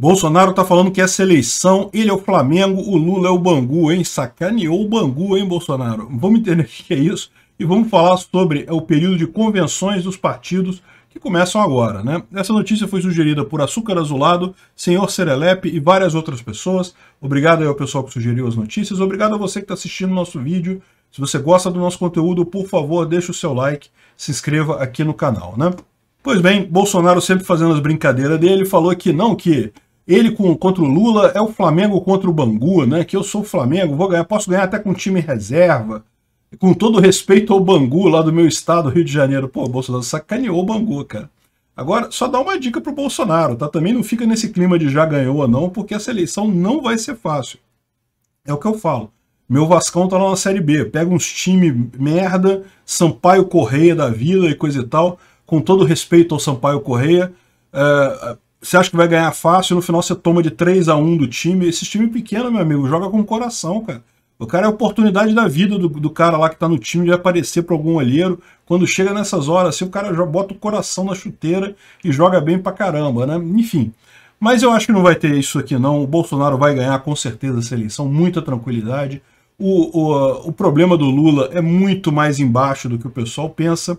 Bolsonaro tá falando que essa eleição, ele é o Flamengo, o Lula é o Bangu, hein? Sacaneou o Bangu, hein, Bolsonaro? Vamos entender o que é isso e vamos falar sobre é, o período de convenções dos partidos que começam agora, né? Essa notícia foi sugerida por Açúcar Azulado, Senhor Serelepe e várias outras pessoas. Obrigado ao pessoal que sugeriu as notícias. Obrigado a você que está assistindo o nosso vídeo. Se você gosta do nosso conteúdo, por favor, deixe o seu like, se inscreva aqui no canal, né? Pois bem, Bolsonaro sempre fazendo as brincadeiras dele, falou que não, que ele com, contra o Lula é o Flamengo contra o Bangu, né? Que eu sou o Flamengo, vou ganhar, posso ganhar até com time reserva. Com todo respeito ao Bangu lá do meu estado, Rio de Janeiro. Pô, Bolsonaro sacaneou o Bangu, cara. Agora, só dá uma dica pro Bolsonaro, tá? Também não fica nesse clima de já ganhou ou não, porque essa eleição não vai ser fácil. É o que eu falo. Meu Vascão tá lá na Série B. Pega uns time merda, Sampaio Correia da vida e coisa e tal. Com todo respeito ao Sampaio Correia, uh, você acha que vai ganhar fácil, no final você toma de 3 a 1 do time. Esse time pequeno, meu amigo, joga com o coração, cara. O cara é a oportunidade da vida do, do cara lá que tá no time de aparecer para algum olheiro. Quando chega nessas horas, assim, o cara já bota o coração na chuteira e joga bem pra caramba, né? Enfim. Mas eu acho que não vai ter isso aqui, não. O Bolsonaro vai ganhar com certeza essa eleição, muita tranquilidade. O, o, o problema do Lula é muito mais embaixo do que o pessoal pensa.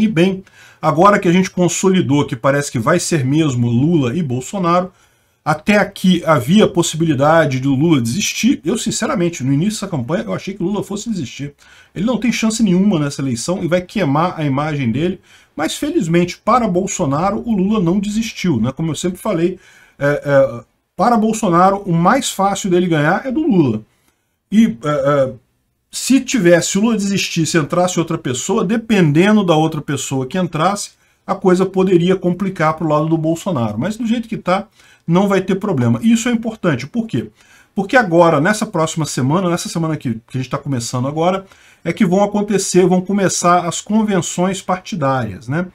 E bem, agora que a gente consolidou que parece que vai ser mesmo Lula e Bolsonaro, até aqui havia possibilidade do Lula desistir. Eu, sinceramente, no início dessa campanha, eu achei que Lula fosse desistir. Ele não tem chance nenhuma nessa eleição e vai queimar a imagem dele. Mas, felizmente, para Bolsonaro, o Lula não desistiu. Né? Como eu sempre falei, é, é, para Bolsonaro, o mais fácil dele ganhar é do Lula. E é, é se tivesse, o Lula desistisse, entrasse outra pessoa, dependendo da outra pessoa que entrasse, a coisa poderia complicar para o lado do Bolsonaro. Mas do jeito que está, não vai ter problema. E isso é importante. Por quê? Porque agora, nessa próxima semana, nessa semana que, a gente está começando agora, é que vão acontecer, vão começar as convenções partidárias. Né?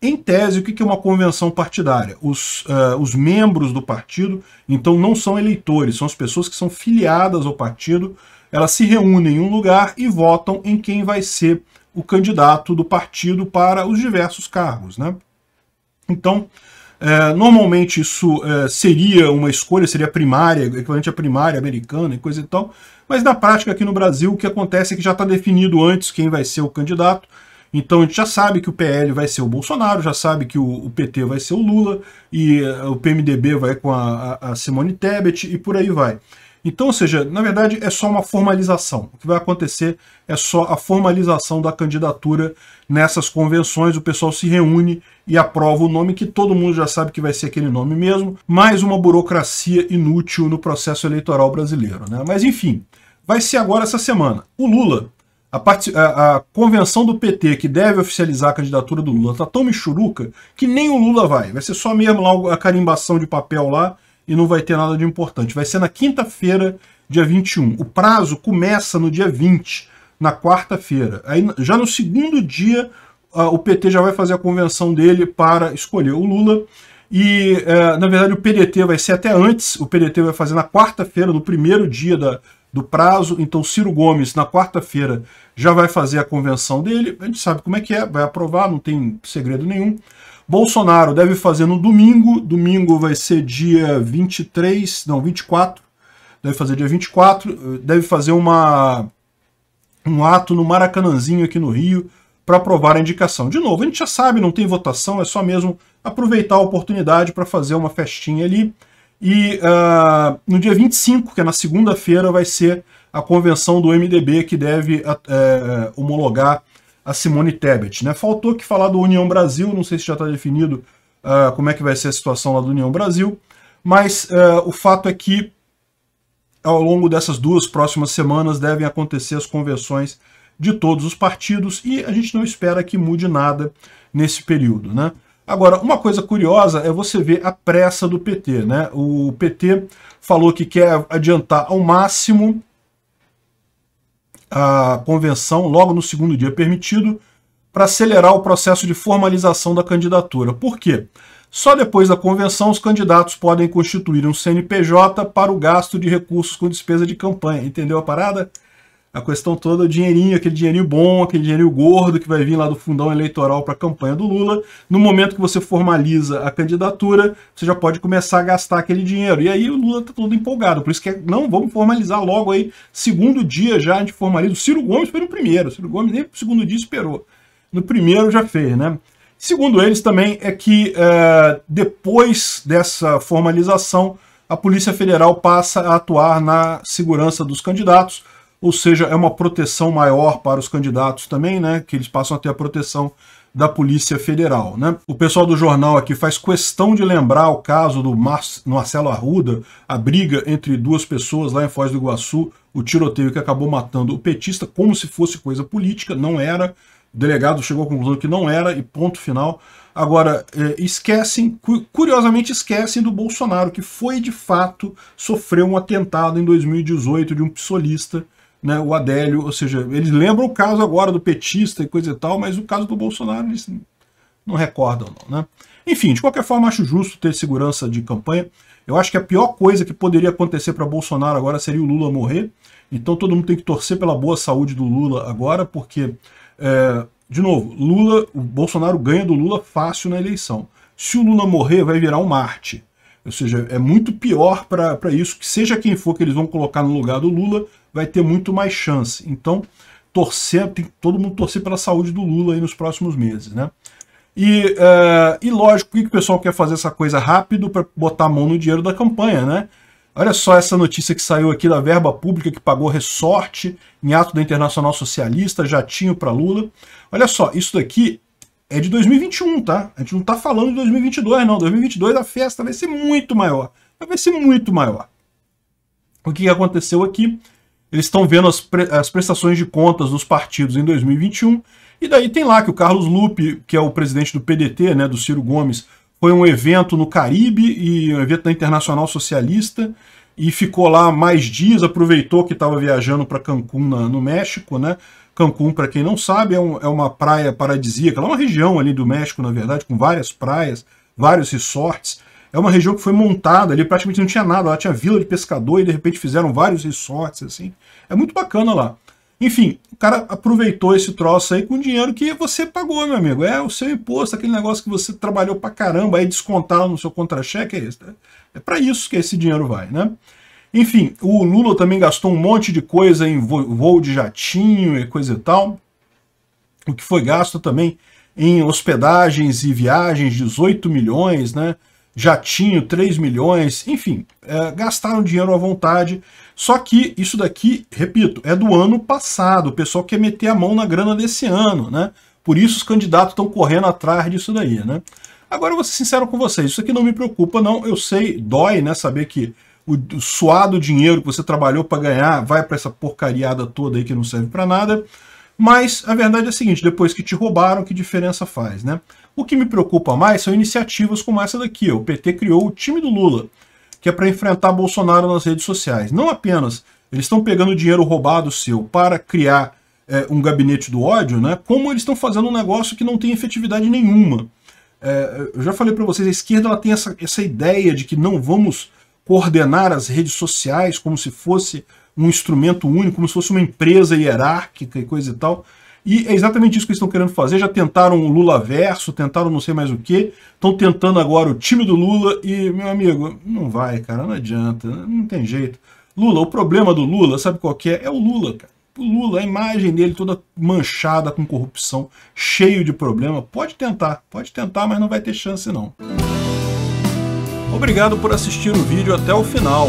Em tese, o que é uma convenção partidária? Os, uh, os membros do partido, então, não são eleitores, são as pessoas que são filiadas ao partido, elas se reúnem em um lugar e votam em quem vai ser o candidato do partido para os diversos cargos. Né? Então, é, normalmente isso é, seria uma escolha, seria primária, equivalente à primária americana e coisa e tal, mas na prática aqui no Brasil o que acontece é que já está definido antes quem vai ser o candidato, então a gente já sabe que o PL vai ser o Bolsonaro, já sabe que o, o PT vai ser o Lula, e é, o PMDB vai com a, a Simone Tebet e por aí vai. Então, ou seja, na verdade é só uma formalização. O que vai acontecer é só a formalização da candidatura nessas convenções. O pessoal se reúne e aprova o nome que todo mundo já sabe que vai ser aquele nome mesmo. Mais uma burocracia inútil no processo eleitoral brasileiro. Né? Mas enfim, vai ser agora essa semana. O Lula, a, part... a convenção do PT que deve oficializar a candidatura do Lula está tão michuruca que nem o Lula vai. Vai ser só mesmo lá a carimbação de papel lá e não vai ter nada de importante. Vai ser na quinta-feira, dia 21. O prazo começa no dia 20, na quarta-feira. Aí, já no segundo dia, o PT já vai fazer a convenção dele para escolher o Lula. E, é, na verdade, o PDT vai ser até antes. O PDT vai fazer na quarta-feira, no primeiro dia da, do prazo. Então, Ciro Gomes, na quarta-feira, já vai fazer a convenção dele. A gente sabe como é que é, vai aprovar, não tem segredo nenhum. Bolsonaro deve fazer no domingo, domingo vai ser dia 23, não, 24, deve fazer dia 24, deve fazer uma, um ato no Maracanãzinho aqui no Rio para aprovar a indicação. De novo, a gente já sabe, não tem votação, é só mesmo aproveitar a oportunidade para fazer uma festinha ali. E uh, no dia 25, que é na segunda-feira, vai ser a convenção do MDB que deve uh, homologar a Simone Tebet. Né? Faltou que falar do União Brasil, não sei se já está definido uh, como é que vai ser a situação lá do União Brasil, mas uh, o fato é que ao longo dessas duas próximas semanas devem acontecer as convenções de todos os partidos e a gente não espera que mude nada nesse período. Né? Agora, uma coisa curiosa é você ver a pressa do PT. Né? O PT falou que quer adiantar ao máximo a convenção logo no segundo dia permitido para acelerar o processo de formalização da candidatura. Por quê? Só depois da convenção os candidatos podem constituir um CNPJ para o gasto de recursos com despesa de campanha. Entendeu a parada? a questão toda, é o dinheirinho, aquele dinheirinho bom, aquele dinheirinho gordo que vai vir lá do fundão eleitoral para a campanha do Lula. No momento que você formaliza a candidatura, você já pode começar a gastar aquele dinheiro. E aí o Lula tá todo empolgado, por isso que é, não, vamos formalizar logo aí, segundo dia já de formaliza. O Ciro Gomes foi no primeiro, o Ciro Gomes nem no segundo dia esperou. No primeiro já fez, né? Segundo eles também é que é, depois dessa formalização, a Polícia Federal passa a atuar na segurança dos candidatos, ou seja, é uma proteção maior para os candidatos também, né, que eles passam a ter a proteção da Polícia Federal. Né? O pessoal do jornal aqui faz questão de lembrar o caso do Marcelo Arruda, a briga entre duas pessoas lá em Foz do Iguaçu, o tiroteio que acabou matando o petista, como se fosse coisa política, não era. O delegado chegou à conclusão que não era, e ponto final. Agora, é, esquecem, curiosamente esquecem do Bolsonaro, que foi de fato, sofreu um atentado em 2018 de um psolista né, o Adélio, ou seja, eles lembram o caso agora do petista e coisa e tal, mas o caso do Bolsonaro eles não recordam não, né? Enfim, de qualquer forma, acho justo ter segurança de campanha. Eu acho que a pior coisa que poderia acontecer para Bolsonaro agora seria o Lula morrer. Então todo mundo tem que torcer pela boa saúde do Lula agora, porque, é, de novo, Lula, o Bolsonaro ganha do Lula fácil na eleição. Se o Lula morrer, vai virar um Marte. Ou seja, é muito pior para isso, que seja quem for que eles vão colocar no lugar do Lula, vai ter muito mais chance. Então, torcer, tem todo mundo torcer pela saúde do Lula aí nos próximos meses, né? E, uh, e lógico, que o pessoal quer fazer essa coisa rápido para botar a mão no dinheiro da campanha, né? Olha só essa notícia que saiu aqui da verba pública que pagou ressorte em ato da Internacional Socialista, jatinho para Lula. Olha só, isso daqui é de 2021, tá? A gente não tá falando de 2022, não. 2022 a festa vai ser muito maior. Vai ser muito maior. O que aconteceu aqui eles estão vendo as, pre as prestações de contas dos partidos em 2021, e daí tem lá que o Carlos Lupe, que é o presidente do PDT, né, do Ciro Gomes, foi um evento no Caribe e um evento da Internacional Socialista, e ficou lá mais dias, aproveitou que estava viajando para Cancún, no México, né? Cancún, para quem não sabe, é, um, é uma praia paradisíaca, é uma região ali do México, na verdade, com várias praias, vários resorts, é uma região que foi montada, ali praticamente não tinha nada, lá tinha vila de pescador e de repente fizeram vários resorts, assim. É muito bacana lá. Enfim, o cara aproveitou esse troço aí com o dinheiro que você pagou, meu amigo. É o seu imposto, aquele negócio que você trabalhou pra caramba, aí descontar no seu contra-cheque, é isso. Né? É para isso que esse dinheiro vai, né? Enfim, o Lula também gastou um monte de coisa em voo de jatinho e coisa e tal. O que foi gasto também em hospedagens e viagens, 18 milhões, né? jatinho, 3 milhões, enfim, é, gastaram dinheiro à vontade. Só que isso daqui, repito, é do ano passado. O pessoal quer meter a mão na grana desse ano, né? Por isso os candidatos estão correndo atrás disso daí, né? Agora eu vou ser sincero com vocês, isso aqui não me preocupa não, eu sei, dói, né, saber que o suado dinheiro que você trabalhou para ganhar vai para essa porcariada toda aí que não serve para nada, mas a verdade é a seguinte, depois que te roubaram, que diferença faz, né? O que me preocupa mais são iniciativas como essa daqui. O PT criou o time do Lula, que é para enfrentar Bolsonaro nas redes sociais. Não apenas eles estão pegando dinheiro roubado seu para criar é, um gabinete do ódio, né? como eles estão fazendo um negócio que não tem efetividade nenhuma. É, eu já falei para vocês, a esquerda ela tem essa, essa ideia de que não vamos coordenar as redes sociais como se fosse um instrumento único, como se fosse uma empresa hierárquica e coisa e tal. E é exatamente isso que eles estão querendo fazer. Já tentaram o Lula verso, tentaram não sei mais o que. Estão tentando agora o time do Lula e, meu amigo, não vai, cara, não adianta, não tem jeito. Lula, o problema do Lula, sabe qual que é? É o Lula, cara. O Lula, a imagem dele toda manchada com corrupção, cheio de problema. Pode tentar, pode tentar, mas não vai ter chance não. Obrigado por assistir o vídeo até o final.